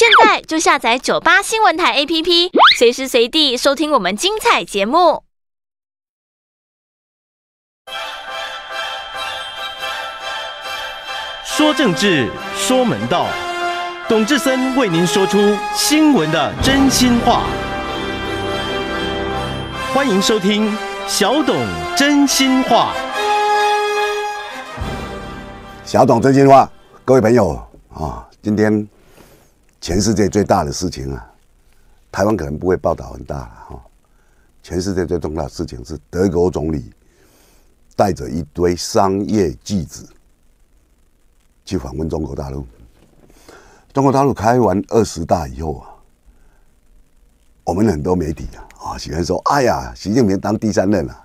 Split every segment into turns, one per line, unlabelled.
现在就下载九八新闻台 APP，随时随地收听我们精彩节目。说政治，说门道，董志森为您说出新闻的真心话。欢迎收听小董真心话。小董真心话，各位朋友啊，今天。全世界最大的事情啊，台湾可能不会报道很大了哈。全世界最重要的事情是德国总理带着一堆商业巨子去访问中国大陆。中国大陆开完二十大以后，啊，我们很多媒体啊，喜欢说：“哎呀，习近平当第三任了。”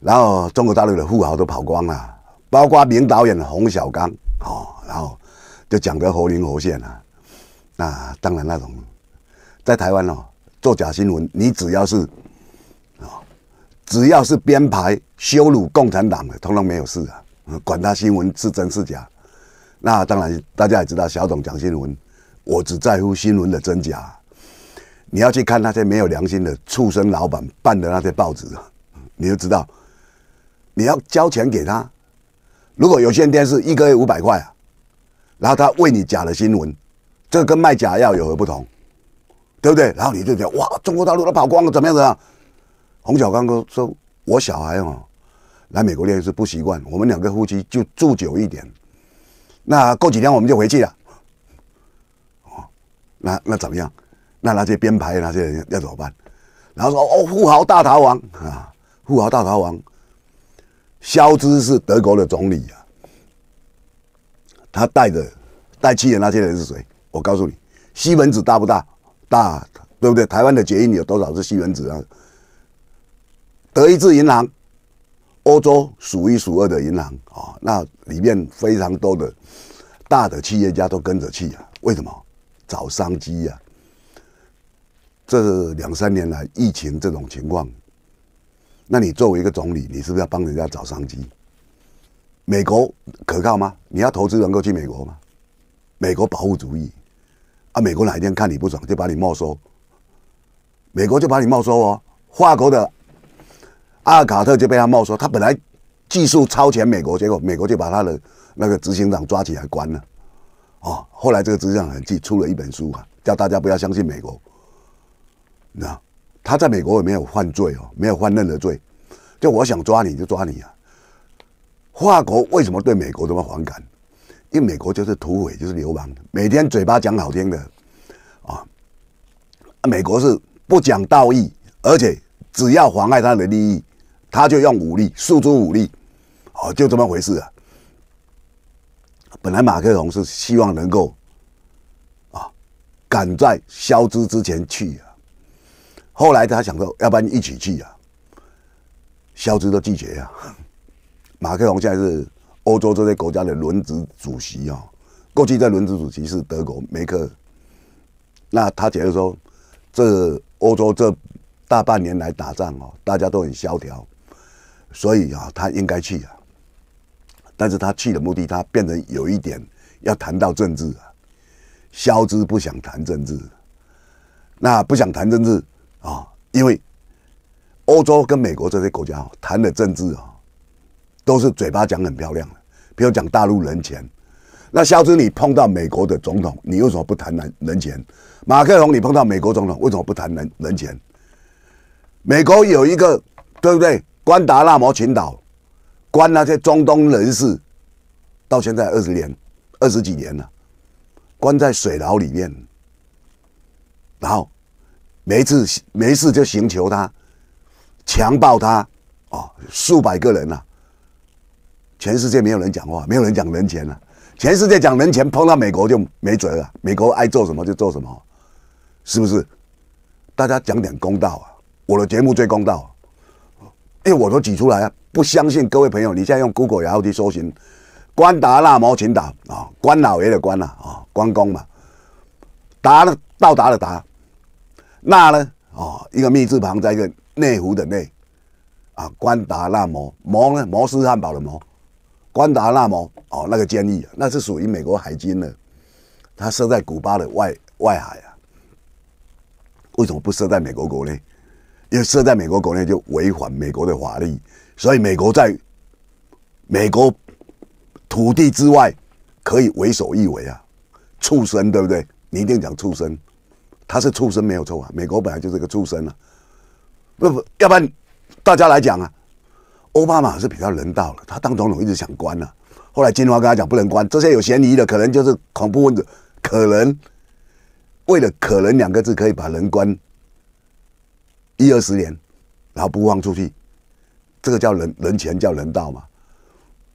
然后中国大陆的富豪都跑光了，包括名导演冯小刚哦，然后就讲得活灵活现啊。那当然，那种在台湾哦，做假新闻，你只要是啊，只要是编排羞辱共产党的，通常没有事啊，管他新闻是真是假。那当然，大家也知道，小董讲新闻，我只在乎新闻的真假。你要去看那些没有良心的畜生老板办的那些报纸，你就知道，你要交钱给他。如果有线电视，一个月五百块啊，然后他为你假的新闻。这跟卖假药有何不同，对不对？然后你就讲哇，中国大陆都跑光了，怎么样怎么样？洪小刚哥说：“我小孩哦，来美国练是不习惯，我们两个夫妻就住久一点。那过几天我们就回去了。”哦，那那怎么样？那那些编排那些人要怎么办？然后说：“哦，富豪大逃亡啊！富豪大逃亡。肖兹是德国的总理啊，他带着带去的那些人是谁？”我告诉你，西门子大不大？大，对不对？台湾的捷运有多少是西门子啊？德意志银行，欧洲数一数二的银行啊，那里面非常多的大的企业家都跟着去啊。为什么？找商机呀。这两三年来疫情这种情况，那你作为一个总理，你是不是要帮人家找商机？美国可靠吗？你要投资能够去美国吗？美国保护主义。啊，美国哪一天看你不爽，就把你没收。美国就把你没收哦。华国的阿尔卡特就被他没收，他本来技术超前美国，结果美国就把他的那个执行长抓起来关了。哦，后来这个执行长很气，出了一本书啊，叫大家不要相信美国。那他在美国也没有犯罪哦，没有犯任何罪，就我想抓你就抓你啊。华国为什么对美国这么反感？因为美国就是土匪，就是流氓，每天嘴巴讲好听的，啊，美国是不讲道义，而且只要妨碍他的利益，他就用武力，诉诸武力，哦，就这么回事啊。本来马克龙是希望能够，啊，赶在肖兹之前去啊，后来他想说，要不然一起去啊，肖兹都拒绝啊，马克龙现在是。欧洲这些国家的轮值主席啊，过去在轮值主席是德国梅克，那他觉得说，这欧洲这大半年来打仗哦，大家都很萧条，所以啊，他应该去啊。但是他去的目的，他变成有一点要谈到政治，啊，消之不想谈政治，那不想谈政治啊，因为欧洲跟美国这些国家啊，谈的政治啊，都是嘴巴讲很漂亮。比如讲大陆人权，那肖志，你碰到美国的总统，你为什么不谈人人权？马克龙你碰到美国总统，为什么不谈人人权？美国有一个对不对？关达纳摩群岛，关那些中东人士，到现在二十年、二十几年了，关在水牢里面，然后没事没事就刑求他，强暴他，哦，数百个人啊，全世界没有人讲话，没有人讲人权了。全世界讲人权，碰到美国就没辙了。美国爱做什么就做什么，是不是？大家讲点公道啊！我的节目最公道，因为我都举出来啊。不相信各位朋友，你现在用 Google 然后去搜寻“关达纳摩群岛”啊，关老爷的关啊，啊，关公嘛。达呢到达的达，那呢啊，一个“密”字旁在一个“内湖”的“内”啊，关达纳摩，摩呢？摩斯汉堡的摩。关达纳摩哦，那个监狱，那是属于美国海军的，它设在古巴的外外海啊。为什么不设在美国国内？因为设在美国国内就违反美国的法律，所以美国在美国土地之外可以为所欲为啊！畜生对不对？你一定讲畜生，他是畜生没有错啊。美国本来就是个畜生啊，不不，要不然大家来讲啊。奥巴马是比较人道了，他当总统一直想关啊，后来金正华跟他讲不能关，这些有嫌疑的可能就是恐怖分子，可能为了“可能”两个字，可以把人关一二十年，然后不放出去，这个叫人人权，叫人道嘛？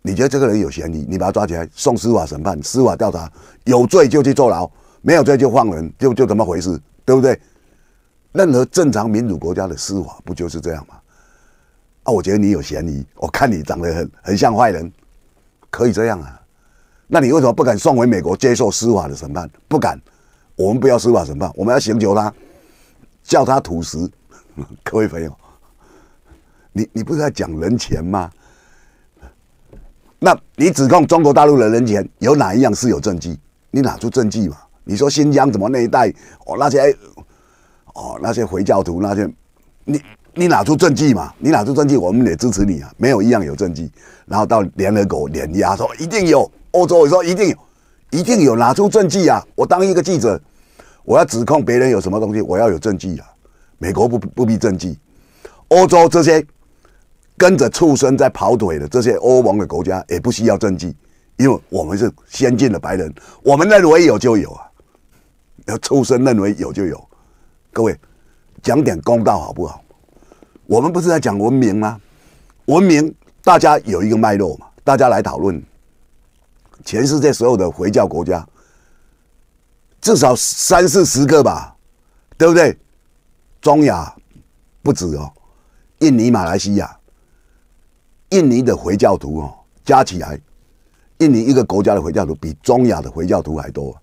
你觉得这个人有嫌疑，你把他抓起来，送司法审判、司法调查，有罪就去坐牢，没有罪就放人，就就怎么回事？对不对？任何正常民主国家的司法不就是这样吗？啊，我觉得你有嫌疑，我看你长得很很像坏人，可以这样啊？那你为什么不敢送回美国接受司法的审判？不敢？我们不要司法审判，我们要刑求他，叫他吐实。各位朋友，你你不是在讲人权吗？那你指控中国大陆的人权有哪一样是有证据？你拿出证据嘛？你说新疆怎么那一带哦那些哦那些回教徒那些你。你拿出证据嘛？你拿出证据，我们也支持你啊！没有一样有证据，然后到联合国碾压说一定有欧洲，我说一定有，一定有拿出证据啊！我当一个记者，我要指控别人有什么东西，我要有证据啊！美国不不必证据，欧洲这些跟着畜生在跑腿的这些欧盟的国家也不需要证据，因为我们是先进的白人，我们认为有就有啊！要畜生认为有就有，各位讲点公道好不好？我们不是在讲文明吗？文明，大家有一个脉络嘛，大家来讨论。全世界所有的回教国家，至少三四十个吧，对不对？中亚不止哦，印尼、马来西亚，印尼的回教徒哦，加起来，印尼一个国家的回教徒比中亚的回教徒还多。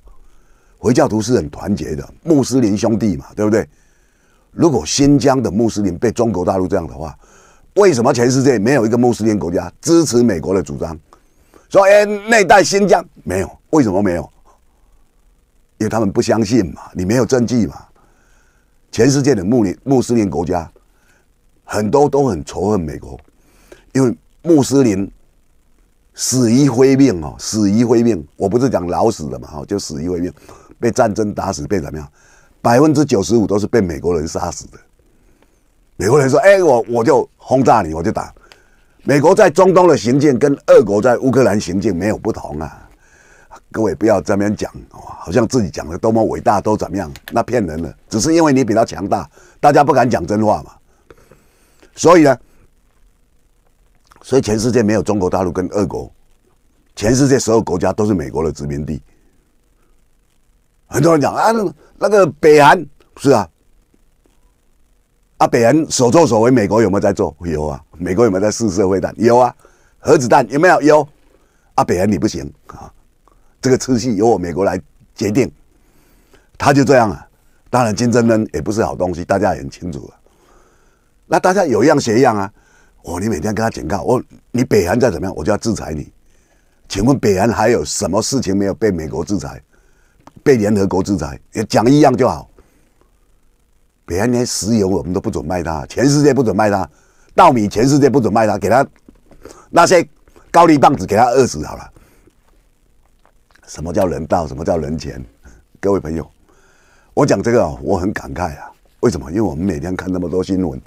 回教徒是很团结的穆斯林兄弟嘛，对不对？如果新疆的穆斯林被中国大陆这样的话，为什么全世界没有一个穆斯林国家支持美国的主张？说哎，那代新疆没有？为什么没有？因为他们不相信嘛，你没有证据嘛。全世界的穆林穆斯林国家很多都很仇恨美国，因为穆斯林死于非命哦，死于非命。我不是讲老死的嘛，哦，就死于非命，被战争打死，被怎么样？百分之九十五都是被美国人杀死的。美国人说：“哎，我我就轰炸你，我就打。”美国在中东的行径跟俄国在乌克兰行径没有不同啊！各位不要这边讲哦，好像自己讲的多么伟大，都怎么样？那骗人的，只是因为你比较强大，大家不敢讲真话嘛。所以呢，所以全世界没有中国大陆跟俄国，全世界所有国家都是美国的殖民地。很多人讲啊，那个北韩是啊，啊北韩所作所为，美国有没有在做？有啊，美国有没有在试射飞弹？有啊，核子弹有没有？有，啊北韩你不行啊，这个次序由我美国来决定，他就这样啊。当然，金正恩也不是好东西，大家很清楚啊。那大家有样学样啊，我你每天跟他警告，我你北韩再怎么样，我就要制裁你。请问北韩还有什么事情没有被美国制裁？被联合国制裁也讲一样就好。别人连石油我们都不准卖他，全世界不准卖他；稻米全世界不准卖他，给他那些高利棒子给他饿死好了。什么叫人道？什么叫人权？各位朋友，我讲这个我很感慨啊。为什么？因为我们每天看那么多新闻，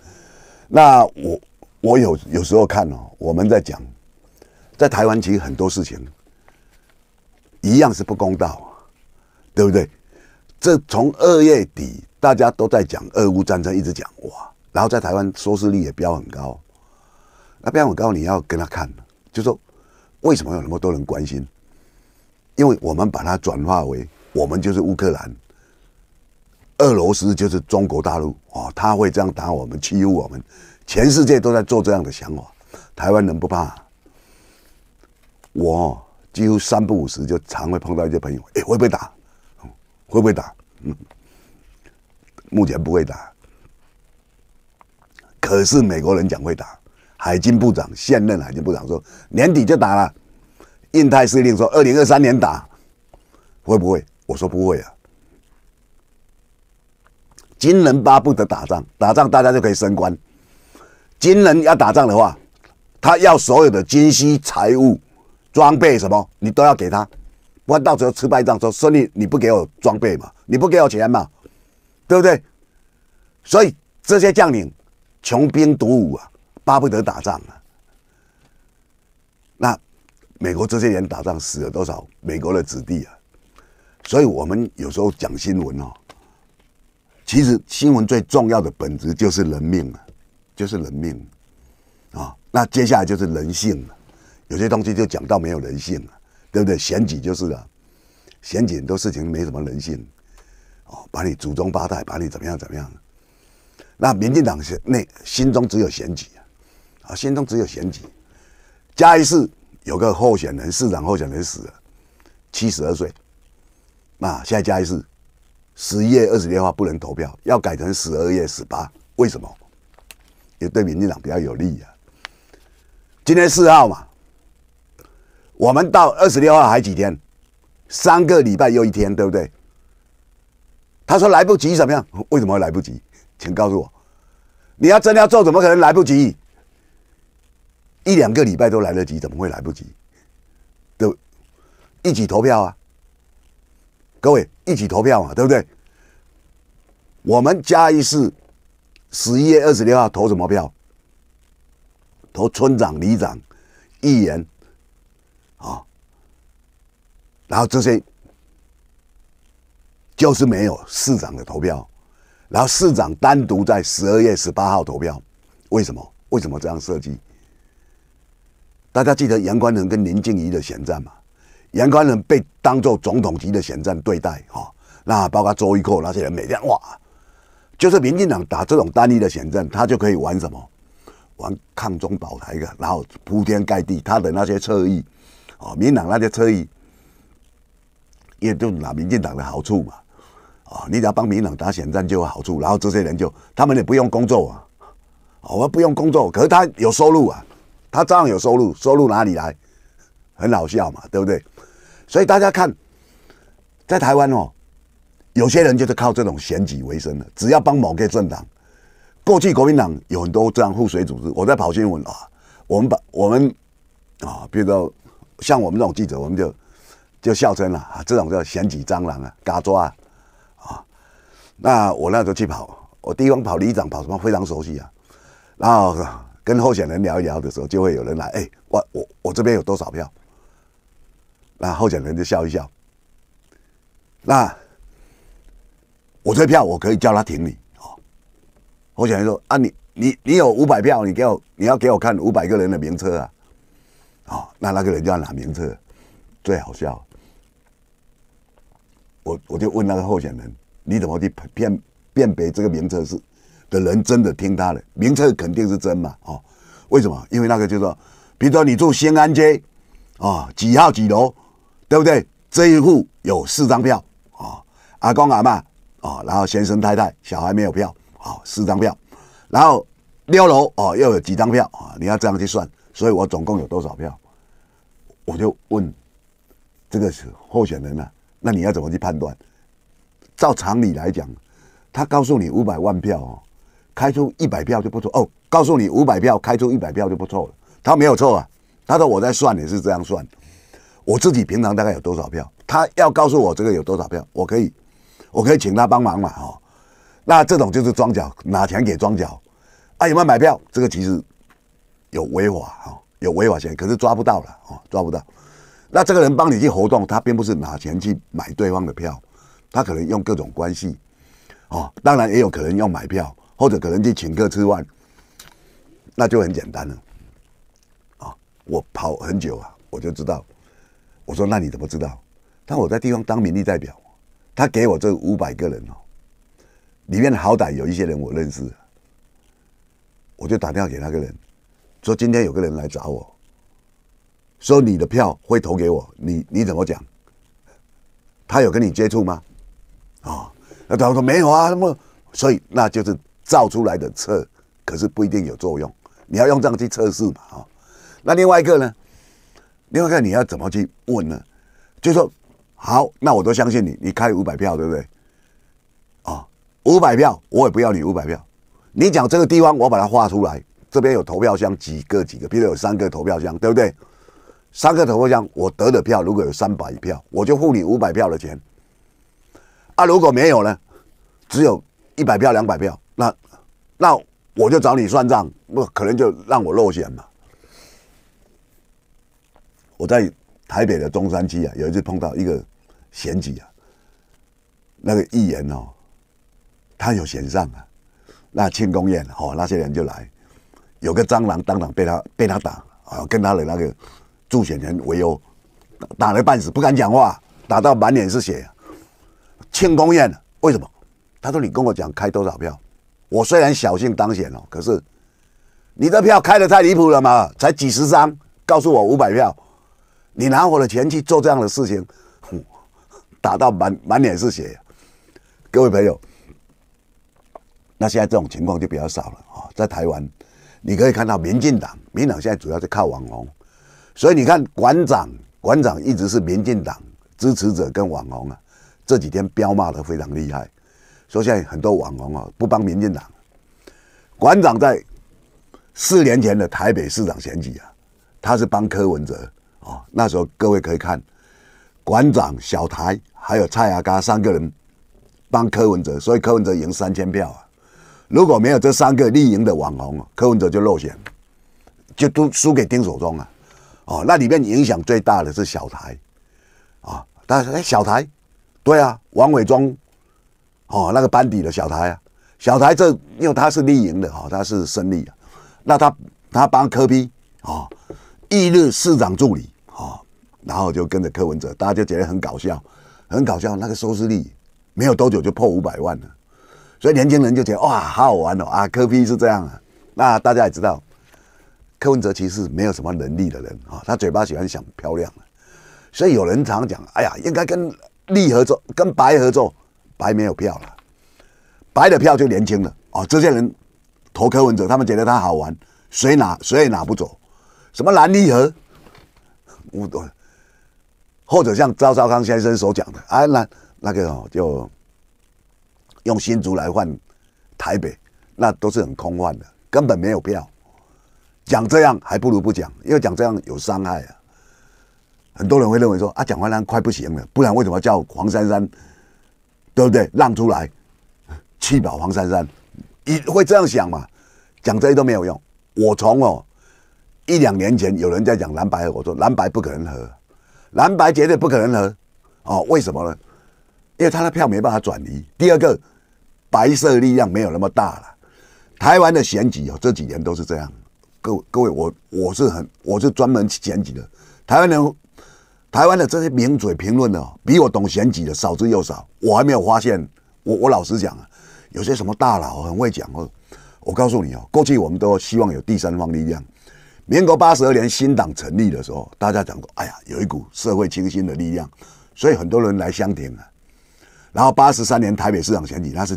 那我我有有时候看哦，我们在讲，在台湾其实很多事情一样是不公道。对不对？这从二月底大家都在讲俄乌战争，一直讲哇，然后在台湾收视率也飙很高。那不然我告你，要跟他看，就说为什么有那么多人关心？因为我们把它转化为我们就是乌克兰，俄罗斯就是中国大陆哦，他会这样打我们、欺负我们，全世界都在做这样的想法，台湾人不怕。我几乎三不五十就常会碰到一些朋友，哎，会不会打。会不会打？嗯，目前不会打。可是美国人讲会打，海军部长现任海军部长说年底就打了。印太司令说二零二三年打，会不会？我说不会啊。金人巴不得打仗，打仗大家就可以升官。金人要打仗的话，他要所有的军需、财务、装备什么，你都要给他。我到时候吃败仗，说孙你你不给我装备嘛，你不给我钱嘛，对不对？所以这些将领穷兵黩武啊，巴不得打仗啊。那美国这些年打仗死了多少美国的子弟啊？所以我们有时候讲新闻哦，其实新闻最重要的本质就是人命啊，就是人命啊。那接下来就是人性了，有些东西就讲到没有人性了。对不对？选举就是了，选举很多事情没什么人性，哦，把你祖宗八代，把你怎么样怎么样？那民进党是内心中只有选举，啊，心中只有选举。嘉义市有个候选人市长候选人死了，七十二岁，那现在嘉义市十月二十六号不能投票，要改成十二月十八，为什么？也对民进党比较有利啊。今天四号嘛。我们到二十六号还几天？三个礼拜又一天，对不对？他说来不及怎么样？为什么会来不及？请告诉我，你要真的要做，怎么可能来不及？一两个礼拜都来得及，怎么会来不及？都一起投票啊！各位一起投票嘛，对不对？我们嘉义市十一月二十六号投什么票？投村长、里长、议员。然后这些就是没有市长的投票，然后市长单独在十二月十八号投票，为什么？为什么这样设计？大家记得杨宽仁跟林静怡的选战吗？杨宽仁被当做总统级的选战对待，哈，那包括周玉蔻那些人，每天哇，就是民进党打这种单一的选战，他就可以玩什么？玩抗中保台的，然后铺天盖地，他的那些侧翼，哦，民党那些侧翼也就拿民进党的好处嘛，啊，你只要帮民党打选战就有好处，然后这些人就他们也不用工作啊，哦，不用工作，可是他有收入啊，他照样有收入，收入哪里来？很好笑嘛，对不对？所以大家看，在台湾哦，有些人就是靠这种选举为生的，只要帮某个政党，过去国民党有很多这样护水组织，我在跑新闻啊，我们把我们啊，比如像我们这种记者，我们就。就笑称了啊，这种叫选举蟑螂啊，嘎抓，啊，那我那时候去跑，我地方跑里长跑什么非常熟悉啊，然后跟候选人聊一聊的时候，就会有人来，哎，我我我这边有多少票？那候选人就笑一笑，那我这票我可以叫他停你哦。候选人说啊，你你你有五百票，你给我你要给我看五百个人的名册啊，哦，那那个人就要拿名册，最好笑。我我就问那个候选人，你怎么去辨辨别这个名册是的人真的听他的名册肯定是真嘛？哦，为什么？因为那个就说，比如说你住兴安街，啊几号几楼，对不对？这一户有四张票，啊阿公阿妈，啊然后先生太太小孩没有票，啊四张票，然后六楼哦又有几张票啊？你要这样去算，所以我总共有多少票？我就问这个是候选人呢？那你要怎么去判断？照常理来讲，他告诉你五百万票哦，开出一百票就不错哦。告诉你五百票，开出一百票就不错了，他没有错啊。他说我在算也是这样算，我自己平常大概有多少票？他要告诉我这个有多少票，我可以，我可以请他帮忙嘛哈。那这种就是庄脚拿钱给庄脚啊，有没有买票？这个其实有违法啊，有违法疑，可是抓不到了哦，抓不到。那这个人帮你去活动，他并不是拿钱去买对方的票，他可能用各种关系，哦，当然也有可能要买票，或者可能去请客吃饭，那就很简单了，啊，我跑很久啊，我就知道，我说那你怎么知道？他我在地方当民意代表，他给我这五百个人哦，里面好歹有一些人我认识，我就打电话给那个人，说今天有个人来找我。说你的票会投给我，你你怎么讲？他有跟你接触吗？啊，那他说没有啊，那么所以那就是造出来的测，可是不一定有作用。你要用这样去测试嘛，啊？那另外一个呢？另外一个你要怎么去问呢？就说好，那我都相信你，你开五百票对不对？啊，五百票我也不要你五百票，你讲这个地方我把它画出来，这边有投票箱几个几个，比如有三个投票箱，对不对？三个投票箱，我得的票如果有三百票，我就付你五百票的钱。啊，如果没有呢，只有一百票、两百票，那那我就找你算账，不可能就让我落选嘛。我在台北的中山区啊，有一次碰到一个选举啊，那个议员哦，他有选上啊，那庆功宴哦，那些人就来，有个蟑螂当场被他被他打啊，跟他的那个。助选人为由打了半死，不敢讲话，打到满脸是血。庆功宴，为什么？他说：“你跟我讲开多少票？我虽然侥幸当选了，可是你的票开的太离谱了嘛，才几十张，告诉我五百票，你拿我的钱去做这样的事情，打到满满脸是血。”各位朋友，那现在这种情况就比较少了啊。在台湾，你可以看到民进党，民党现在主要是靠网红。所以你看，馆长馆长一直是民进党支持者跟网红啊，这几天彪骂的非常厉害，说现在很多网红啊不帮民进党。馆长在四年前的台北市长选举啊，他是帮柯文哲啊，那时候各位可以看，馆长、小台还有蔡阿刚三个人帮柯文哲，所以柯文哲赢三千票啊。如果没有这三个立赢的网红，柯文哲就落选，就都输给丁守中啊。哦，那里面影响最大的是小台，啊，大家哎小台，对啊，王伟忠，哦，那个班底的小台啊，小台这因为他是立营的哈，他是胜利的，那他他帮柯批啊，一日市长助理啊，然后就跟着柯文哲，大家就觉得很搞笑，很搞笑，那个收视率没有多久就破五百万了，所以年轻人就觉得哇好好玩哦啊，柯比是这样啊，那大家也知道。柯文哲其实没有什么能力的人啊，他嘴巴喜欢想漂亮所以有人常讲，哎呀，应该跟绿合作，跟白合作，白没有票了，白的票就年轻了啊。这些人投柯文哲，他们觉得他好玩，谁拿谁也拿不走。什么蓝绿合，不懂，或者像赵少康先生所讲的，哎，那那个就用新竹来换台北，那都是很空幻的，根本没有票。讲这样还不如不讲，因为讲这样有伤害啊。很多人会认为说啊，蒋万安快不行了，不然为什么叫黄珊珊？对不对？让出来，气保黄珊珊，你会这样想嘛？讲这些都没有用。我从哦，一两年前有人在讲蓝白我说蓝白不可能和，蓝白绝对不可能和哦，为什么呢？因为他的票没办法转移。第二个，白色力量没有那么大了。台湾的选举哦，这几年都是这样。各各位，我我是很，我是专门去选举的。台湾人，台湾的这些名嘴评论呢，比我懂选举的少之又少。我还没有发现，我我老实讲啊，有些什么大佬很会讲哦。我告诉你哦，过去我们都希望有第三方力量。民国八十二年新党成立的时候，大家讲过，哎呀，有一股社会清新的力量，所以很多人来相挺啊。然后八十三年台北市长选举，那是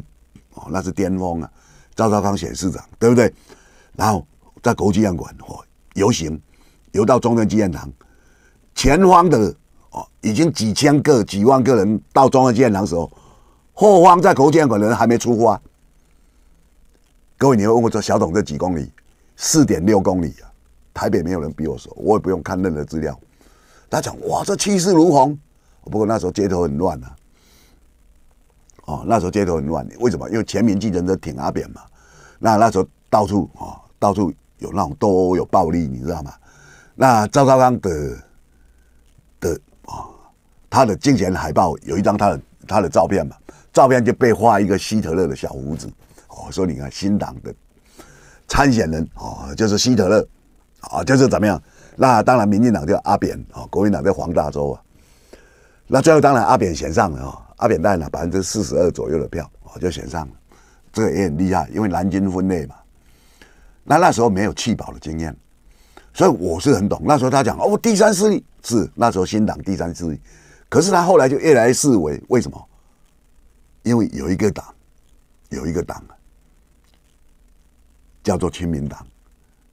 哦，那是巅峰啊，赵少康选市长，对不对？然后。在国际样馆哦游行，游到中正纪念堂，前方的哦已经几千个、几万个人到中正纪念的时候，后方在国际样馆的人还没出发。各位，你会问我说，小董这几公里，四点六公里啊，台北没有人比我熟，我也不用看任何资料。他讲哇，这气势如虹。不过那时候街头很乱啊，哦，那时候街头很乱，为什么？因为全民记者都挺阿扁嘛。那那时候到处啊，到处。有那种斗殴、有暴力，你知道吗？那赵高刚的的啊，他的竞选海报有一张他的他的照片嘛，照片就被画一个希特勒的小胡子哦，说你看新党的参选人哦，就是希特勒，啊，就是怎么样？那当然，民进党叫阿扁哦，国民党叫黄大洲啊。那最后当然阿扁选上了啊，阿扁带了百分之四十二左右的票，哦，就选上了，这个也很厉害，因为南京分类嘛。那那时候没有弃保的经验，所以我是很懂。那时候他讲哦，第三势力是那时候新党第三势力，可是他后来就越来越视为为什么？因为有一个党，有一个党叫做亲民党，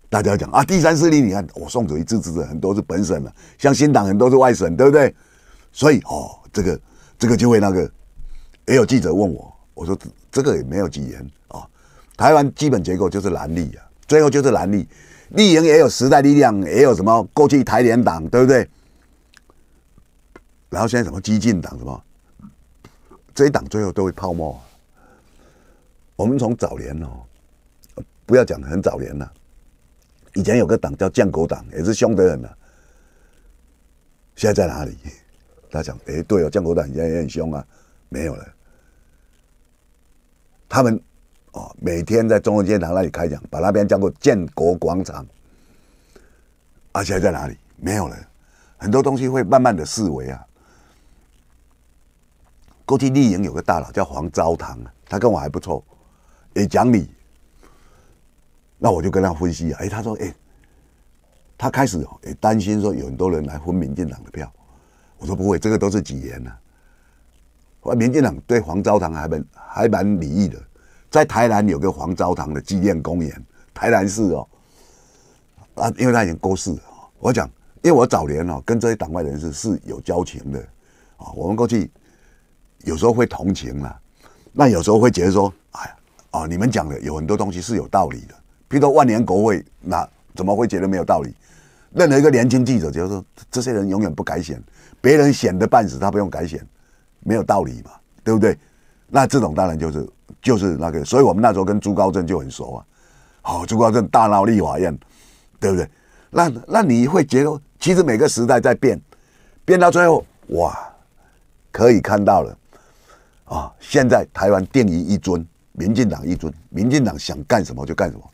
大家讲啊，第三势力，你看我送走一支持的，很多是本省的，像新党很多是外省，对不对？所以哦，这个这个就会那个，也有记者问我，我说这个也没有几言啊，台湾基本结构就是蓝绿啊，最后就是蓝绿，绿营也有时代力量，也有什么过去台联党，对不对？然后现在什么激进党什么，这一党最后都会泡沫。我们从早年哦，不要讲很早年了，以前有个党叫“降国党”，也是凶得很啊。现在在哪里？他讲：“哎，对哦，降国党现在也很凶啊，没有了。”他们。哦，每天在中国建堂那里开讲，把那边叫做建国广场，而且在哪里没有了，很多东西会慢慢的视为啊。过去丽营有个大佬叫黄昭堂，他跟我还不错，也讲理，那我就跟他分析啊，哎，他说，哎，他开始也担心说有很多人来分民进党的票，我说不会，这个都是几年了，民进党对黄昭堂还蛮还蛮礼遇的。在台南有个黄昭堂的纪念公园，台南市哦，啊，因为他已经过世了。我讲，因为我早年哦跟这些党派人士是有交情的，啊，我们过去有时候会同情啦，那有时候会觉得说，哎呀，啊，你们讲的有很多东西是有道理的，譬如说万年国会，那怎么会觉得没有道理？任何一个年轻记者就得说，这些人永远不改选，别人选的半死，他不用改选，没有道理嘛，对不对？那这种当然就是。就是那个，所以我们那时候跟朱高正就很熟啊。好，朱高正大闹立法院，对不对？那那你会觉得，其实每个时代在变，变到最后，哇，可以看到了啊！现在台湾定于一尊，民进党一尊，民进党想干什么就干什么，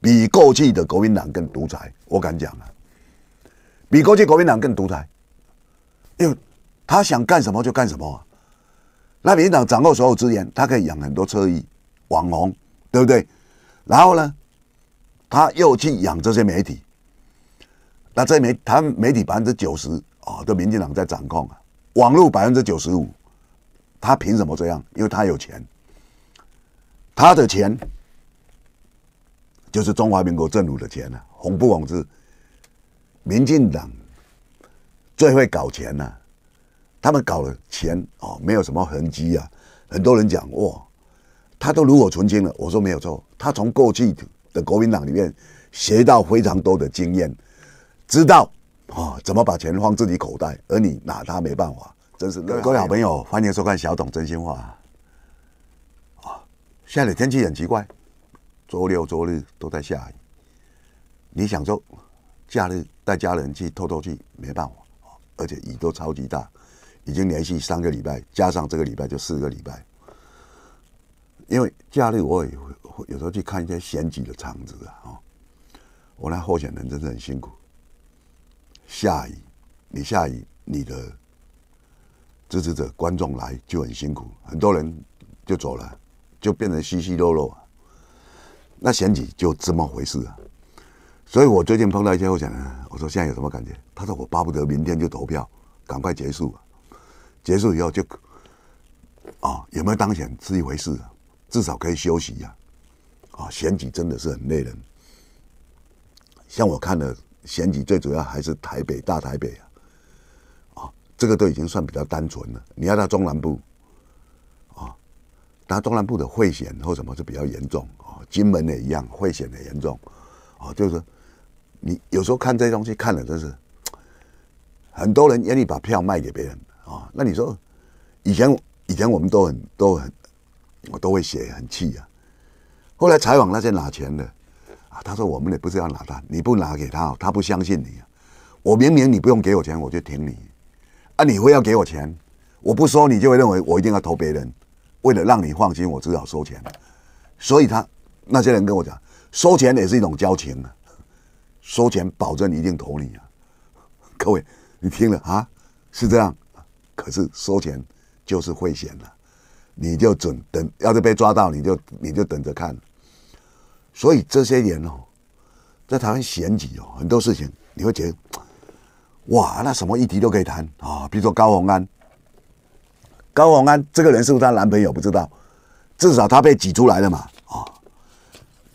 比过去的国民党更独裁，我敢讲啊！比过去国民党更独裁，因为他想干什么就干什么。那领党掌握所有资源，他可以养很多车衣网红，对不对？然后呢，他又去养这些媒体。那这媒他媒体百分之九十啊，都民进党在掌控啊，网络百分之九十五，他凭什么这样？因为他有钱，他的钱就是中华民国政府的钱啊，红不红是民进党最会搞钱啊。他们搞了钱哦，没有什么痕迹啊。很多人讲哇，他都炉火纯青了。我说没有错，他从过去的国民党里面学到非常多的经验，知道啊怎么把钱放自己口袋，而你拿他没办法。真是各位好朋友，欢迎收看小董真心话啊！现在的天气很奇怪，周六、周日都在下雨。你想说假日带家人去透透气，没办法，而且雨都超级大。已经连续三个礼拜，加上这个礼拜就四个礼拜。因为假日我也会有时候去看一些选举的场子啊，哦，我那候选人真的很辛苦。下雨，你下雨，你的支持者观众来就很辛苦，很多人就走了，就变成稀稀落落。那选举就这么回事啊。所以我最近碰到一些候选人，我说现在有什么感觉？他说我巴不得明天就投票，赶快结束。结束以后就，啊，有没有当选是一回事，至少可以休息呀，啊，选举真的是很累人，像我看的选举，最主要还是台北大台北啊，啊，这个都已经算比较单纯了，你要到中南部，啊，那中南部的贿选或什么是比较严重啊，金门也一样贿选的严重，啊，就是说，你有时候看这些东西看了真是，很多人愿意把票卖给别人。啊，那你说，以前以前我们都很都很，我都会写很气啊。后来采访那些拿钱的啊，他说我们也不是要拿他，你不拿给他，他不相信你。我明明你不用给我钱，我就挺你啊。你会要给我钱，我不收你就会认为我一定要投别人。为了让你放心，我只好收钱。所以他那些人跟我讲，收钱也是一种交情啊，收钱保证一定投你啊。各位，你听了啊，是这样。可是收钱就是会选了，你就准等，要是被抓到，你就你就等着看。所以这些年哦，在台湾选举哦，很多事情你会觉得，哇，那什么议题都可以谈啊。比如说高虹安，高虹安这个人是不是她男朋友不知道，至少她被挤出来了嘛啊。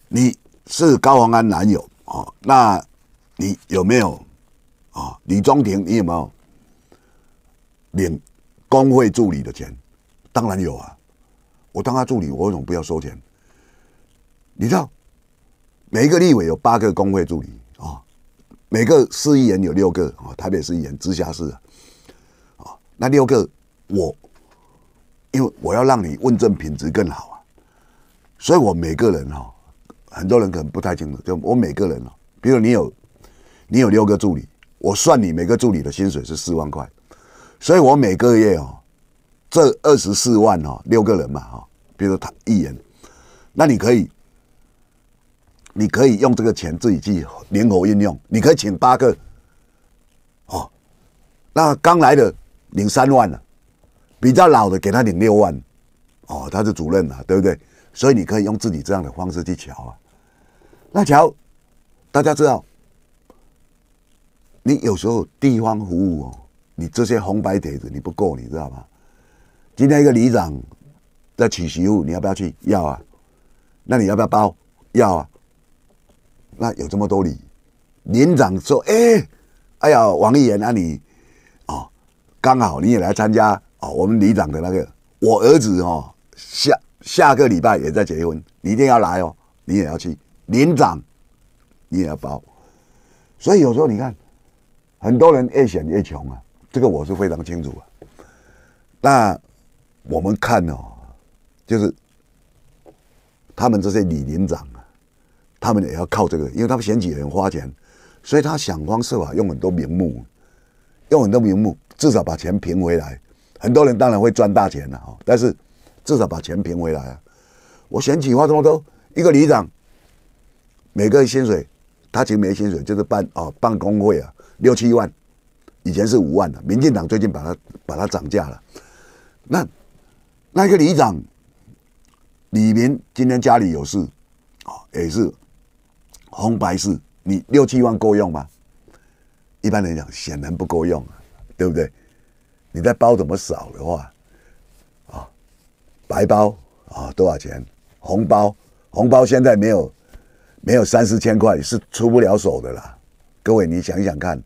你是高虹安男友哦？那你有没有啊？李中庭你有没有？领工会助理的钱，当然有啊！我当他助理，我为什么不要收钱？你知道，每一个立委有八个工会助理啊，每个市议员有六个啊，台北市议员直辖市啊，那六个我，因为我要让你问政品质更好啊，所以我每个人哈，很多人可能不太清楚，就我每个人啊，比如你有你有六个助理，我算你每个助理的薪水是四万块。所以，我每个月哦，这二十四万哦，六个人嘛哈，比如他一人，那你可以，你可以用这个钱自己去灵活运用。你可以请八个，哦，那刚来的领三万了，比较老的给他领六万，哦，他是主任啊，对不对？所以你可以用自己这样的方式去瞧啊。那瞧，大家知道，你有时候地方服务哦。你这些红白帖子你不够，你知道吗？今天一个里长在娶媳妇，你要不要去要啊？那你要不要包要啊？那有这么多礼，连长说：“哎，哎呀，王议员那你哦，刚好你也来参加哦，我们里长的那个，我儿子哦，下下个礼拜也在结婚，你一定要来哦，你也要去，连长你也要包。所以有时候你看，很多人越选越穷啊。”这个我是非常清楚啊。那我们看呢，就是他们这些李林长啊，他们也要靠这个，因为他们选举很花钱，所以他想方设法用很多名目，用很多名目，至少把钱平回来。很多人当然会赚大钱了哈，但是至少把钱平回来啊。我选举花这么多，一个旅长每个薪水他其实没薪水，就是办啊办工会啊六七万。以前是五万的，民进党最近把它把它涨价了。那那个里长李明今天家里有事啊，也是红白事，你六七万够用吗？一般来讲显然不够用，啊，对不对？你在包怎么少的话啊？白包啊多少钱？红包红包现在没有没有三四千块是出不了手的啦。各位你想想看。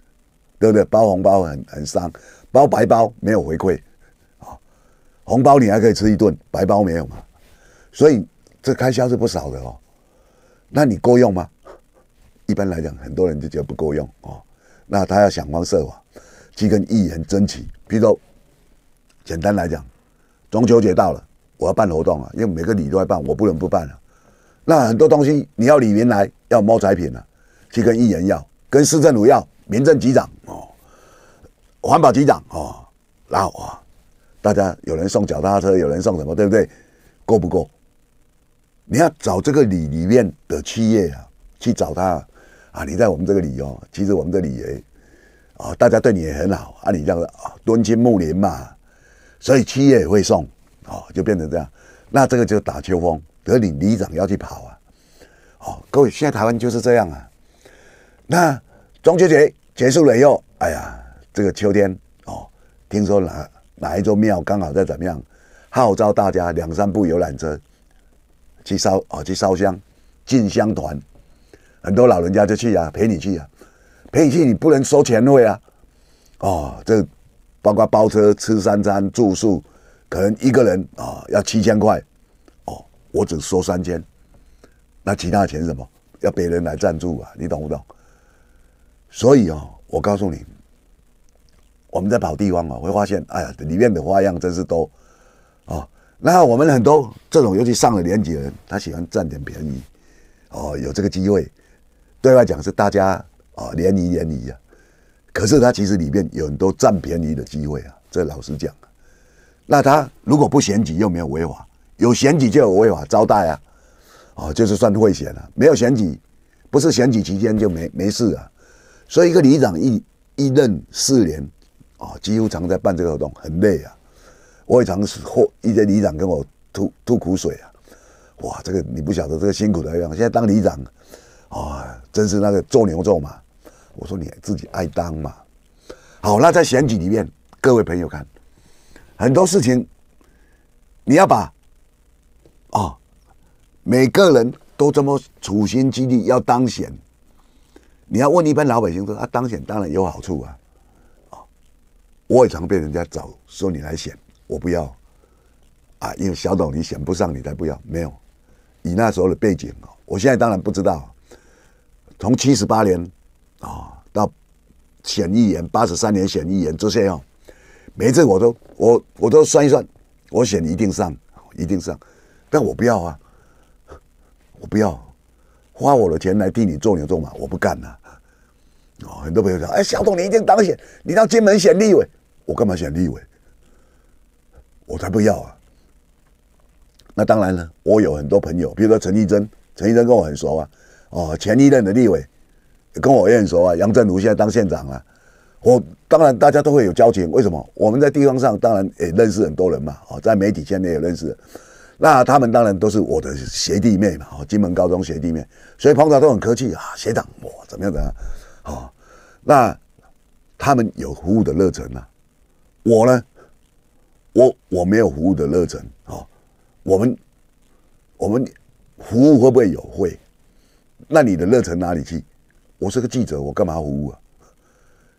对不对？包红包很很伤，包白包没有回馈，啊，红包你还可以吃一顿，白包没有嘛？所以这开销是不少的哦。那你够用吗？一般来讲，很多人就觉得不够用哦。那他要想方设法去跟议员很争取。比如说，简单来讲，中秋节到了，我要办活动啊，因为每个礼都要办，我不能不办啊。那很多东西你要礼金来，要猫仔品啊，去跟议员要，跟市政府要。民政局长哦，环保局长哦，然后啊，大家有人送脚踏车，有人送什么，对不对？够不够？你要找这个里里面的企业啊，去找他啊。你在我们这个里哦，其实我们这里也啊，大家对你也很好啊。你这样啊，敦亲睦林嘛，所以企业也会送啊，就变成这样。那这个就打秋风，得你里长要去跑啊。哦，各位，现在台湾就是这样啊。那中秋节。结束了以后，哎呀，这个秋天哦，听说哪哪一座庙刚好在怎么样，号召大家两三部游览车去烧啊，去烧香，进香团，很多老人家就去啊，陪你去啊，陪你去，你不能收钱会啊，哦，这包括包车、吃三餐、住宿，可能一个人啊要七千块，哦，我只收三千，那其他钱什么要别人来赞助啊，你懂不懂？所以啊，我告诉你，我们在跑地方啊，会发现，哎呀，里面的花样真是多，啊，那我们很多这种，尤其上了年纪的人，他喜欢占点便宜，哦，有这个机会，对外讲是大家哦联谊联谊啊，可是他其实里面有很多占便宜的机会啊，这老实讲，那他如果不选举又没有违法，有选举就有违法招待啊，哦，就是算会选了，没有选举，不是选举期间就没没事啊。所以一个里长一一任四年，啊，几乎常在办这个活动，很累啊。我也常是或一些里长跟我吐吐苦水啊，哇，这个你不晓得这个辛苦的样现在当里长，啊，真是那个做牛做马。我说你自己爱当嘛。好，那在选举里面，各位朋友看，很多事情，你要把，啊，每个人都这么处心积虑要当选。你要问一般老百姓说，他当选当然有好处啊，啊，我也常被人家找说你来选，我不要，啊，因为小董你选不上，你才不要，没有，以那时候的背景哦，我现在当然不知道。从七十八年啊到选议员，八十三年选议员这些哦，每次我都我我都算一算，我选一定上，一定上，但我不要啊，我不要花我的钱来替你做牛做马，我不干了。哦，很多朋友讲，哎，小董，你一定当选，你到金门选立委，我干嘛选立委？我才不要啊！那当然了，我有很多朋友，比如说陈义珍，陈义珍跟我很熟啊。哦，前一任的立委跟我也很熟啊。杨振如现在当县长啊，我当然大家都会有交情。为什么？我们在地方上当然也认识很多人嘛。哦，在媒体圈内也认识，那他们当然都是我的学弟妹嘛。哦，金门高中学弟妹，所以碰到都很客气啊，学长，我怎么样样？好，那他们有服务的热忱呢？我呢？我我没有服务的热忱。哦，我们我们服务会不会有？会。那你的热忱哪里去？我是个记者，我干嘛服务啊？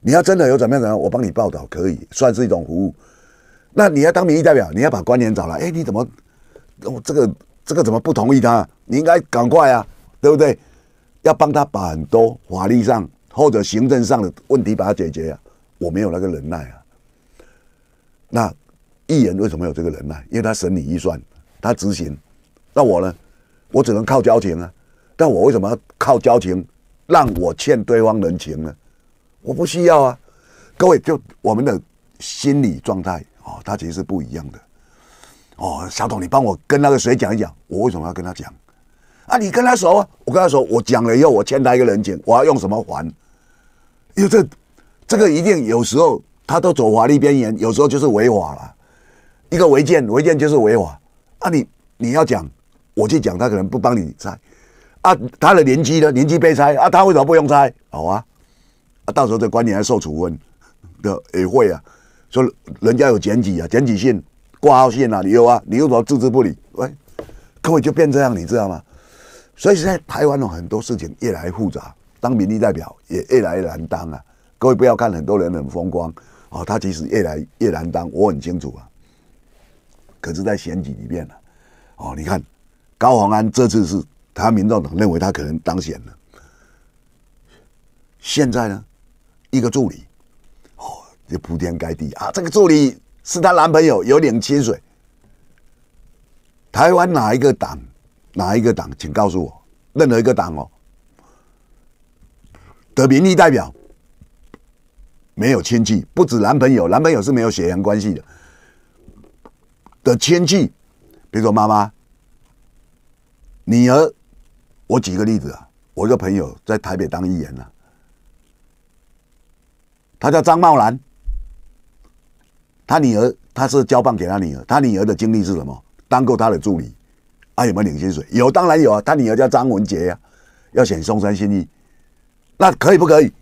你要真的有怎么样怎样，我帮你报道可以，算是一种服务。那你要当民意代表，你要把观点找来，哎，你怎么我、这个这个怎么不同意他？你应该赶快啊，对不对？要帮他把很多法律上。或者行政上的问题把它解决啊，我没有那个忍耐啊。那艺人为什么有这个忍耐？因为他审理预算，他执行。那我呢？我只能靠交情啊。但我为什么要靠交情？让我欠对方人情呢？我不需要啊。各位，就我们的心理状态哦，它其实是不一样的。哦，小董，你帮我跟那个谁讲一讲，我为什么要跟他讲？啊，你跟他熟，啊？我跟他说，我讲了以后，我欠他一个人情，我要用什么还？因为这，这个一定有时候他都走法律边缘，有时候就是违法了。一个违建，违建就是违法。啊，你你要讲，我去讲，他可能不帮你拆。啊，他的邻居呢，邻居被拆，啊，他为什么不用拆？好啊，到时候这官员还受处分的也会啊。说人家有检举啊，检举信、挂号信啊，你有啊，你又怎么置之不理？喂，各位就变这样，你知道吗？所以现在台湾的很多事情越来越复杂。当民意代表也越来越难当啊！各位不要看很多人很风光啊，他其实越来越难当，我很清楚啊。可是，在选举里面呢，哦，你看高宏安这次是他民众党认为他可能当选了，现在呢，一个助理哦就铺天盖地啊，这个助理是他男朋友有点亲水。台湾哪一个党？哪一个党？请告诉我，任何一个党哦。的民意代表没有亲戚，不止男朋友，男朋友是没有血缘关系的。的亲戚，比如说妈妈、女儿。我举个例子啊，我一个朋友在台北当议员啊，他叫张茂兰，他女儿他是交棒给他女儿，他女儿的经历是什么？当过他的助理，啊，有没有领薪水？有，当然有啊。他女儿叫张文杰呀，要选松山新义。那可以不可以？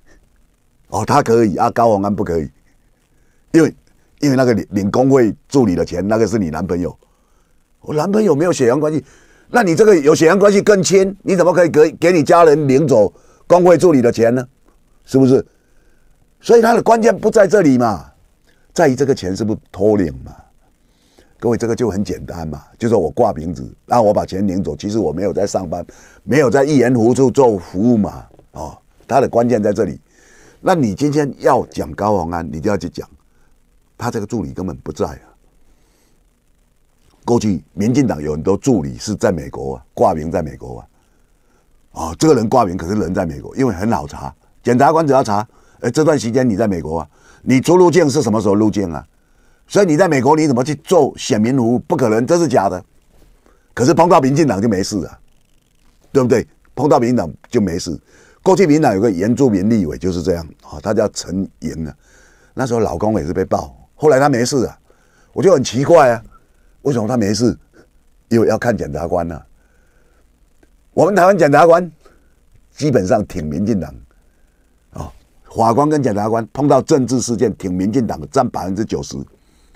哦，他可以啊。高宏安不可以，因为因为那个领领工会助理的钱，那个是你男朋友。我男朋友没有血缘关系，那你这个有血缘关系更亲，你怎么可以给给你家人领走工会助理的钱呢？是不是？所以他的关键不在这里嘛，在于这个钱是不是偷领嘛？各位，这个就很简单嘛，就说我挂瓶子，后我把钱领走，其实我没有在上班，没有在一言务处做服务嘛，哦。他的关键在这里，那你今天要讲高王安，你就要去讲，他这个助理根本不在啊。过去民进党有很多助理是在美国啊，挂名在美国啊。啊，这个人挂名，可是人在美国，因为很好查，检察官只要查，哎，这段时间你在美国啊，你出入境是什么时候入境啊？所以你在美国，你怎么去做选民服务？不可能，这是假的。可是碰到民进党就没事啊，对不对？碰到民进党就没事。过去民党有个原住民立委就是这样啊，他叫陈莹啊。那时候老公也是被爆，后来他没事啊。我就很奇怪啊，为什么他没事？因为要看检察官啊。我们台湾检察官基本上挺民进党啊，法官跟检察官碰到政治事件，挺民进党的占百分之九十。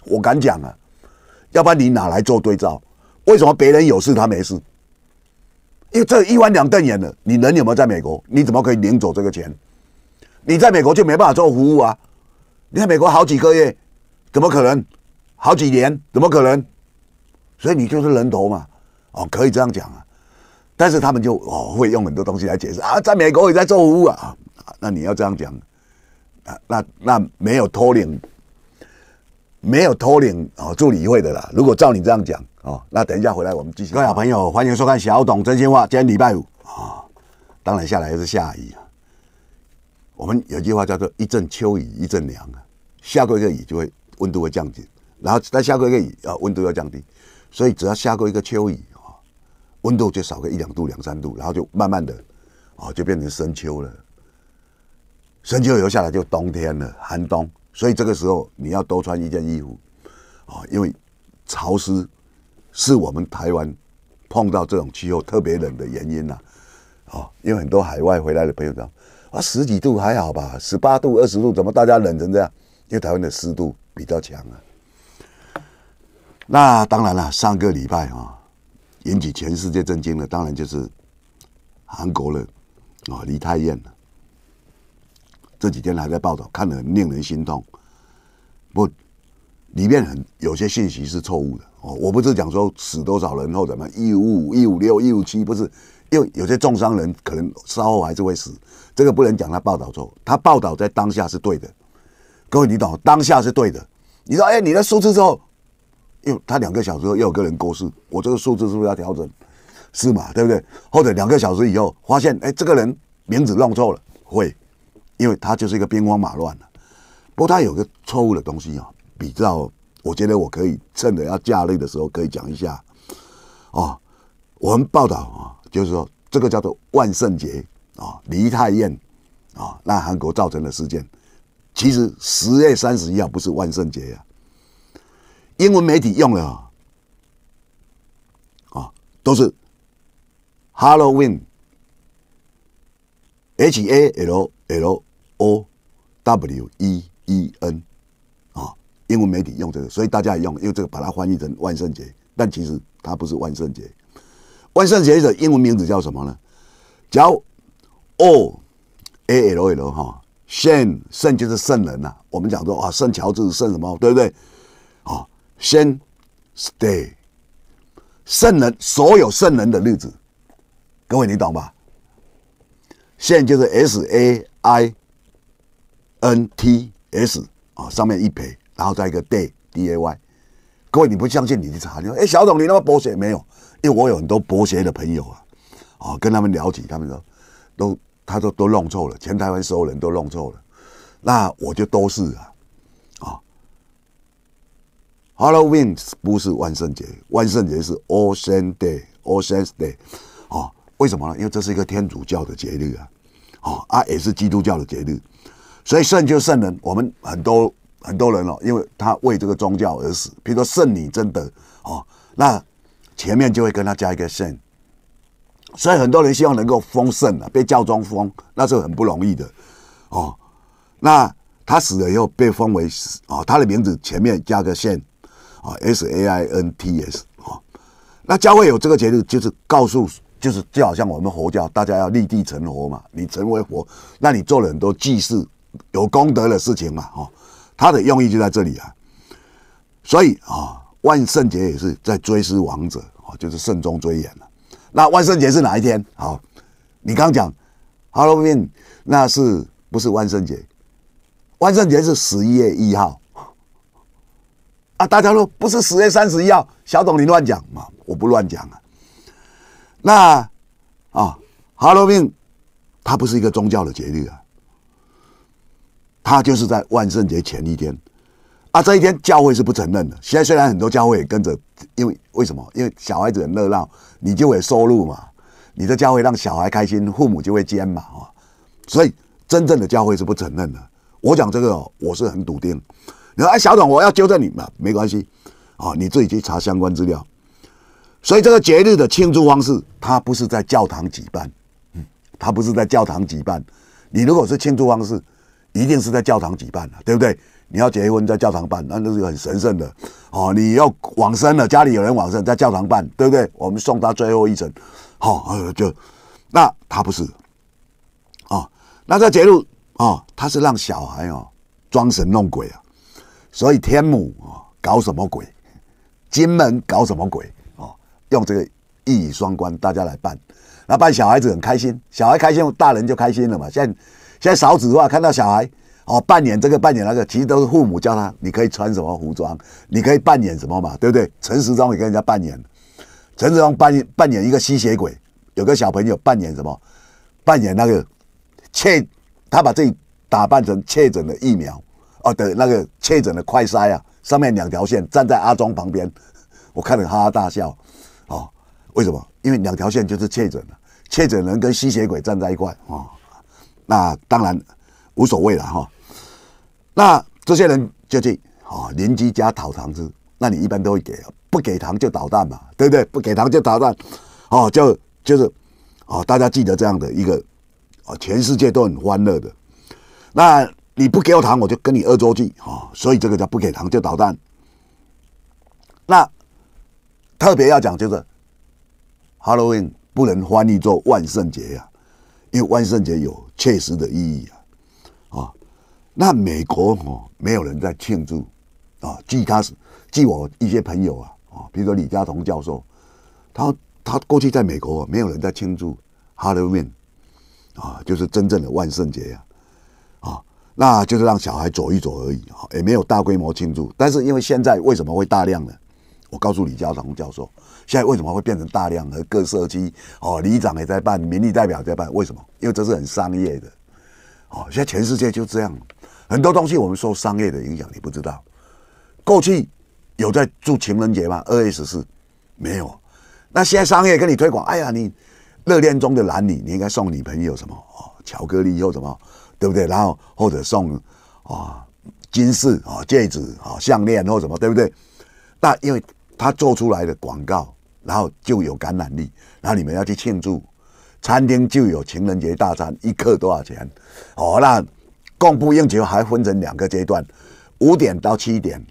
我敢讲啊，要不然你哪来做对照？为什么别人有事他没事？因为这一万两瞪眼了，你人有没有在美国？你怎么可以领走这个钱？你在美国就没办法做服务啊！你在美国好几个月，怎么可能？好几年，怎么可能？所以你就是人头嘛，哦，可以这样讲啊。但是他们就哦会用很多东西来解释啊，在美国也在做服务啊。那你要这样讲啊？那那没有偷领。没有偷领哦，助理会的啦。如果照你这样讲哦，那等一下回来我们继续。各位小朋友，欢迎收看小董真心话。今天礼拜五啊，当然下来是下雨啊。我们有句话叫做“一阵秋雨，一阵凉”啊，下过一个雨就会温度会降低，然后再下过一个雨啊，温度要降低，所以只要下过一个秋雨啊，温度就少个一两度、两三度，然后就慢慢的啊，就变成深秋了。深秋后下来就冬天了，寒冬。所以这个时候你要多穿一件衣服，啊，因为潮湿是我们台湾碰到这种气候特别冷的原因呐，啊，因为很多海外回来的朋友讲啊十几度还好吧，十八度、二十度怎么大家冷成这样？因为台湾的湿度比较强啊。那当然了，上个礼拜啊引起全世界震惊的，当然就是韩国了，啊，李泰彦了。这几天还在报道，看得很令人心痛。不，里面很有些信息是错误的哦。我不是讲说死多少人或者嘛，一五五一五六一五七，不是因为有些重伤人可能稍后还是会死，这个不能讲他报道错，他报道在当下是对的。各位领导，当下是对的。你说，哎，你的数字之后，又他两个小时后又有个人过世，我这个数字是不是要调整？是嘛，对不对？或者两个小时以后发现，哎，这个人名字弄错了，会。因为它就是一个兵荒马乱的。不过它有个错误的东西啊，比较我觉得我可以趁着要假日的时候可以讲一下，哦，我们报道啊，就是说这个叫做万圣节啊，梨泰院啊，那韩国造成的事件，其实十月三十一号不是万圣节呀，英文媒体用了啊，都是 Halloween，H A L。L O W E E N 啊，英文媒体用这个，所以大家也用，因为这个把它翻译成万圣节，但其实它不是万圣节。万圣节的英文名字叫什么呢？叫 O A L L 哈，圣圣就是圣人呐。我们讲说啊，圣乔治、圣什么，对不对？啊，先 Stay，圣人所有圣人的日子，各位你懂吧？现就是 S A。I N T S 啊，上面一撇，然后再一个 day D A Y。各位你不相信你去查，你说哎，小董你那么博学没有？因为我有很多博学的朋友啊，啊，跟他们聊起，他们说都，他都都弄错了，全台湾所有人都弄错了。那我就都是啊，啊，Halloween 不是万圣节，万圣节是 All s a n Day，All s a n Day 啊，为什么呢？因为这是一个天主教的节日啊。哦，啊，也是基督教的节日，所以圣就圣人，我们很多很多人哦，因为他为这个宗教而死，比如说圣女贞德哦，那前面就会跟他加一个圣，所以很多人希望能够封圣啊，被教宗封，那是很不容易的哦。那他死了以后被封为哦，他的名字前面加个圣啊，saints 哦，那教会有这个节日，就是告诉。就是就好像我们佛教，大家要立地成佛嘛，你成为佛，那你做了很多济世、有功德的事情嘛，哈，他的用意就在这里啊。所以啊，万圣节也是在追思亡者啊，就是慎终追远了。那万圣节是哪一天？好，你刚讲，Halloween，那是不是万圣节？万圣节是十一月一号啊！大家说不是十月三十一号？小董，你乱讲嘛？我不乱讲啊。那，啊，哈罗宾，他不是一个宗教的节日啊，他就是在万圣节前一天，啊，这一天教会是不承认的。现在虽然很多教会也跟着，因为为什么？因为小孩子很热闹，你就会收入嘛。你的教会让小孩开心，父母就会捐嘛，啊，所以真正的教会是不承认的。我讲这个，我是很笃定。你说哎，小董，我要纠正你嘛，没关系，啊，你自己去查相关资料。所以这个节日的庆祝方式，它不是在教堂举办，嗯，它不是在教堂举办。你如果是庆祝方式，一定是在教堂举办的，对不对？你要结婚在教堂办，那都是很神圣的哦。你要往生了，家里有人往生，在教堂办，对不对？我们送他最后一程，好，就那他不是啊。那这个节日啊，他是让小孩哦装神弄鬼啊，所以天母啊搞什么鬼，金门搞什么鬼？用这个一语双关，大家来办，那办小孩子很开心，小孩开心，大人就开心了嘛。现现在，少子的话，看到小孩哦，扮演这个扮演那个，其实都是父母教他，你可以穿什么服装，你可以扮演什么嘛，对不对？陈时中也跟人家扮演，陈时中扮演扮演一个吸血鬼，有个小朋友扮演什么，扮演那个确，他把自己打扮成确诊的疫苗哦的那个确诊的快筛啊，上面两条线，站在阿庄旁边，我看得哈哈大笑。哦，为什么？因为两条线就是确诊了，确诊人跟吸血鬼站在一块哦，那当然无所谓了哈。那这些人就去啊，邻居家讨糖吃，那你一般都会给，不给糖就捣蛋嘛，对不对？不给糖就捣蛋，哦，就就是哦，大家记得这样的一个哦，全世界都很欢乐的。那你不给我糖，我就跟你恶作剧啊，所以这个叫不给糖就捣蛋。那。特别要讲，就是 Halloween 不能翻译做万圣节呀，因为万圣节有确实的意义啊。啊，那美国哦，没有人在庆祝啊。据他，据我一些朋友啊，啊，比如说李嘉彤教授，他他过去在美国没有人在庆祝 Halloween，啊，就是真正的万圣节呀。啊，那就是让小孩走一走而已啊，也没有大规模庆祝。但是因为现在为什么会大量呢？我告诉李家长教授，现在为什么会变成大量的各社区哦，里长也在办，民意代表在办，为什么？因为这是很商业的，哦，现在全世界就这样，很多东西我们受商业的影响，你不知道。过去有在祝情人节吗？二月十四没有，那现在商业跟你推广，哎呀，你热恋中的男女，你应该送女朋友什么哦，巧克力又什么，对不对？然后或者送啊金饰啊戒指啊项链或什么，对不对？那因为。他做出来的广告，然后就有感染力，然后你们要去庆祝，餐厅就有情人节大餐，一克多少钱？哦，那供不应求，还分成两个阶段，五点到七点，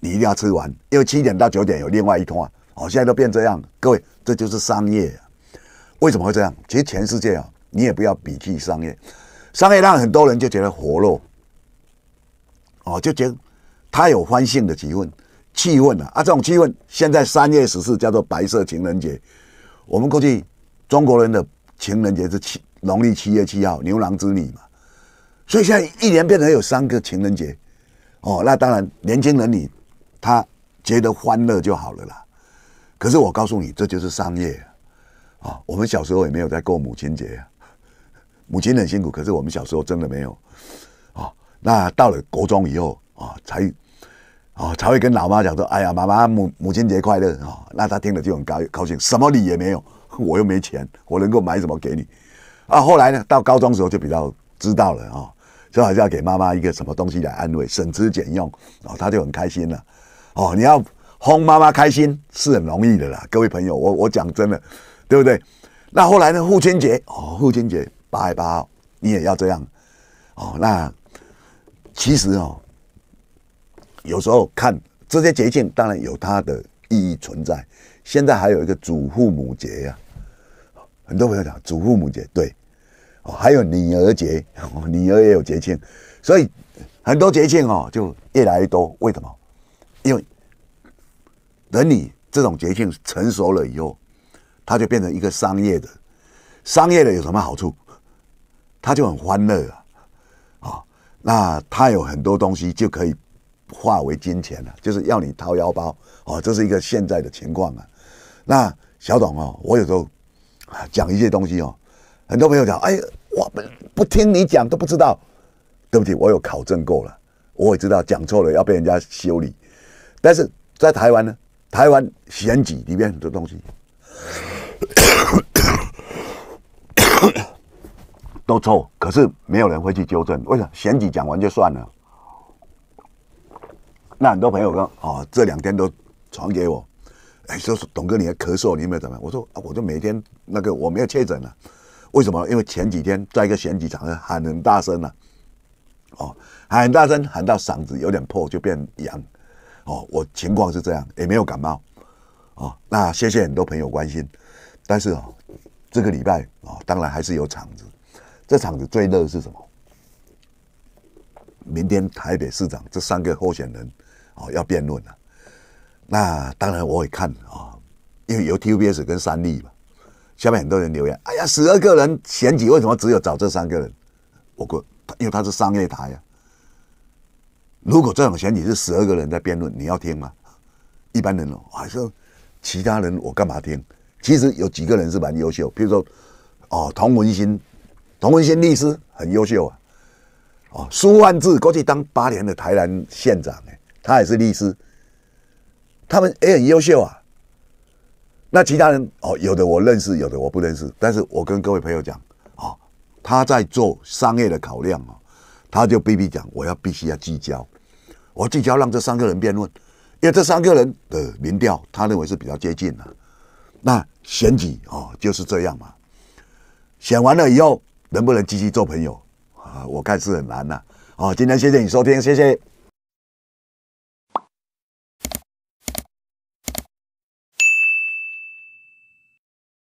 你一定要吃完，因为七点到九点有另外一通啊。哦，现在都变这样，各位，这就是商业，为什么会这样？其实全世界啊，你也不要鄙弃商业，商业让很多人就觉得活络，哦，就觉得他有欢庆的气氛。气氛啊，啊，这种气氛，现在三月十四叫做白色情人节。我们过去中国人的情人节是七，农历七月七号，牛郎织女嘛。所以现在一年变成有三个情人节。哦，那当然，年轻人你他觉得欢乐就好了啦。可是我告诉你，这就是商业啊。我们小时候也没有在过母亲节啊，母亲很辛苦，可是我们小时候真的没有啊。那到了国中以后啊，才。哦，才会跟老妈讲说：“哎呀，妈妈，母母亲节快乐！”哦，那他听了就很高高兴，什么礼也没有，我又没钱，我能够买什么给你？啊，后来呢，到高中时候就比较知道了，哦，就好像给妈妈一个什么东西来安慰，省吃俭用，哦，他就很开心了。哦，你要哄妈妈开心是很容易的啦，各位朋友，我我讲真的，对不对？那后来呢，父亲节，哦，父亲节，八八号，你也要这样。哦，那其实哦。有时候看这些节庆，当然有它的意义存在。现在还有一个祖父母节呀，很多朋友讲祖父母节，对，哦，还有女儿节，哦、女儿也有节庆，所以很多节庆哦就越来越多。为什么？因为等你这种节庆成熟了以后，它就变成一个商业的。商业的有什么好处？它就很欢乐啊，啊，那它有很多东西就可以。化为金钱了，就是要你掏腰包哦，这是一个现在的情况啊。那小董哦，我有时候讲一些东西哦，很多朋友讲，哎，我不不听你讲都不知道，对不起，我有考证过了，我也知道讲错了要被人家修理，但是在台湾呢，台湾选举里面很多东西都错，可是没有人会去纠正，为什么？选举讲完就算了。那很多朋友说，哦，这两天都传给我，哎，说董哥你还咳嗽，你有没有怎么样？我说啊，我就每天那个我没有确诊了，为什么？因为前几天在一个选举场喊很大声了，哦，喊大声喊到嗓子有点破就变痒。哦，我情况是这样，也没有感冒，哦，那谢谢很多朋友关心，但是哦，这个礼拜啊，当然还是有场子，这场子最热是什么？明天台北市长这三个候选人。哦，要辩论了，那当然我会看啊，因为有 TUBS 跟三立嘛。下面很多人留言：“哎呀，十二个人选举，为什么只有找这三个人？”我过，因为他是商业台啊。如果这种选举是十二个人在辩论，你要听吗？一般人哦，还是其他人我干嘛听？其实有几个人是蛮优秀，譬如说哦，童文新，童文新律师很优秀啊。哦，苏万志过去当八年的台南县长哎。他也是律师，他们也很优秀啊。那其他人哦，有的我认识，有的我不认识。但是我跟各位朋友讲哦，他在做商业的考量哦，他就逼逼讲我要必须要聚焦，我聚焦让这三个人辩论，因为这三个人的民调他认为是比较接近的。那选举哦就是这样嘛。选完了以后能不能继续做朋友啊？我看是很难的。哦，今天谢谢你收听，谢谢。